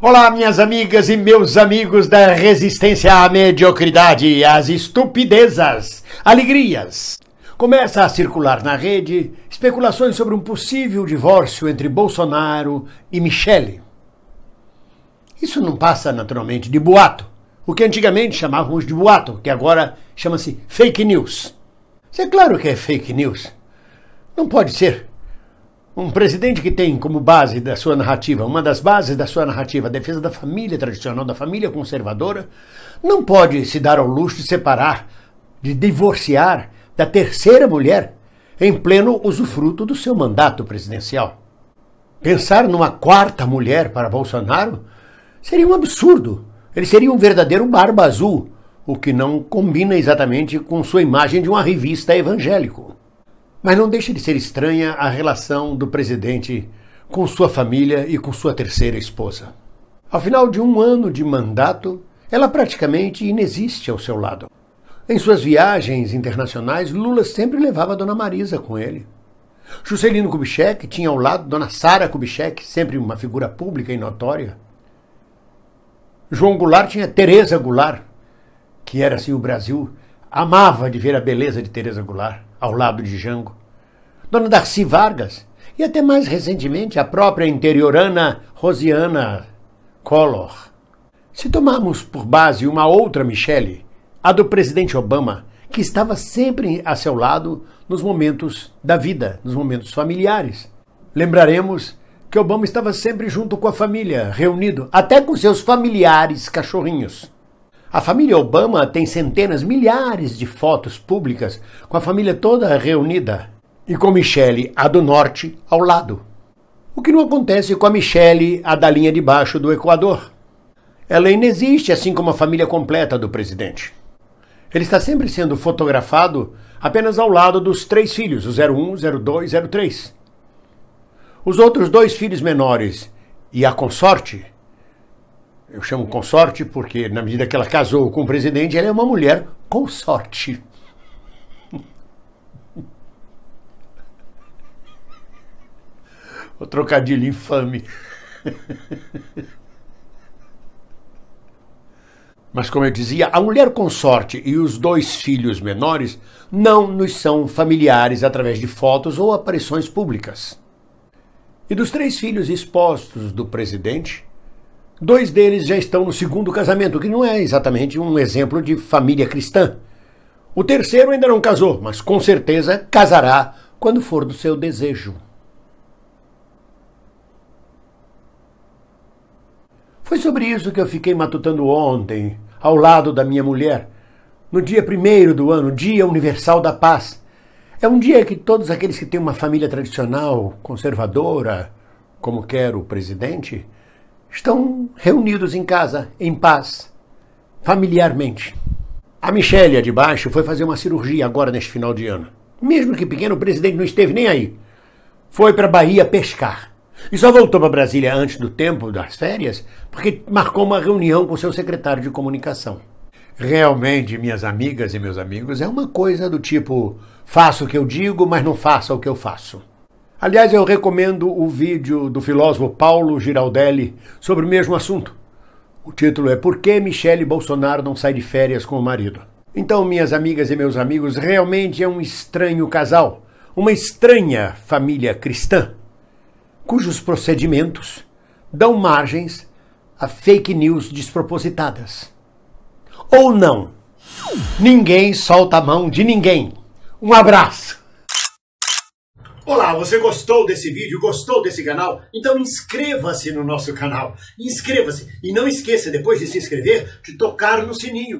Olá, minhas amigas e meus amigos da resistência à mediocridade, às estupidezas, alegrias. Começa a circular na rede especulações sobre um possível divórcio entre Bolsonaro e Michele. Isso não passa naturalmente de boato, o que antigamente chamávamos de boato, que agora chama-se fake news. Isso é claro que é fake news. Não pode ser. Um presidente que tem como base da sua narrativa, uma das bases da sua narrativa, a defesa da família tradicional, da família conservadora, não pode se dar ao luxo de separar, de divorciar da terceira mulher em pleno usufruto do seu mandato presidencial. Pensar numa quarta mulher para Bolsonaro seria um absurdo. Ele seria um verdadeiro barba azul, o que não combina exatamente com sua imagem de uma revista evangélico. Mas não deixa de ser estranha a relação do presidente com sua família e com sua terceira esposa. Ao final de um ano de mandato, ela praticamente inexiste ao seu lado. Em suas viagens internacionais, Lula sempre levava Dona Marisa com ele. Juscelino Kubitschek tinha ao lado Dona Sara Kubitschek, sempre uma figura pública e notória. João Goulart tinha Teresa Goulart, que era assim o Brasil amava de ver a beleza de Teresa Goulart ao lado de Jango. Dona Darcy Vargas e até mais recentemente a própria interiorana Rosiana Collor. Se tomarmos por base uma outra Michelle, a do presidente Obama, que estava sempre a seu lado nos momentos da vida, nos momentos familiares. Lembraremos que Obama estava sempre junto com a família, reunido, até com seus familiares cachorrinhos. A família Obama tem centenas, milhares de fotos públicas com a família toda reunida e com Michelle, a do norte, ao lado. O que não acontece com a Michelle, a da linha de baixo do Equador. Ela inexiste, assim como a família completa do presidente. Ele está sempre sendo fotografado apenas ao lado dos três filhos, o 01, 02, 03. Os outros dois filhos menores e a consorte eu chamo consorte porque, na medida que ela casou com o presidente, ela é uma mulher consorte. O trocadilho infame. Mas, como eu dizia, a mulher consorte e os dois filhos menores não nos são familiares através de fotos ou aparições públicas. E dos três filhos expostos do presidente, Dois deles já estão no segundo casamento, que não é exatamente um exemplo de família cristã. O terceiro ainda não casou, mas com certeza casará quando for do seu desejo. Foi sobre isso que eu fiquei matutando ontem, ao lado da minha mulher, no dia primeiro do ano, Dia Universal da Paz. É um dia que todos aqueles que têm uma família tradicional, conservadora, como quer o presidente, estão reunidos em casa, em paz, familiarmente. A Michelle, a de baixo, foi fazer uma cirurgia agora neste final de ano. Mesmo que pequeno, o presidente não esteve nem aí. Foi para a Bahia pescar. E só voltou para Brasília antes do tempo das férias porque marcou uma reunião com seu secretário de comunicação. Realmente, minhas amigas e meus amigos, é uma coisa do tipo: faço o que eu digo, mas não faça o que eu faço. Aliás, eu recomendo o vídeo do filósofo Paulo Giraldelli sobre o mesmo assunto. O título é Por que Michele Bolsonaro não sai de férias com o marido? Então, minhas amigas e meus amigos, realmente é um estranho casal, uma estranha família cristã, cujos procedimentos dão margens a fake news despropositadas. Ou não. Ninguém solta a mão de ninguém. Um abraço! Olá, você gostou desse vídeo? Gostou desse canal? Então inscreva-se no nosso canal. Inscreva-se e não esqueça, depois de se inscrever, de tocar no sininho.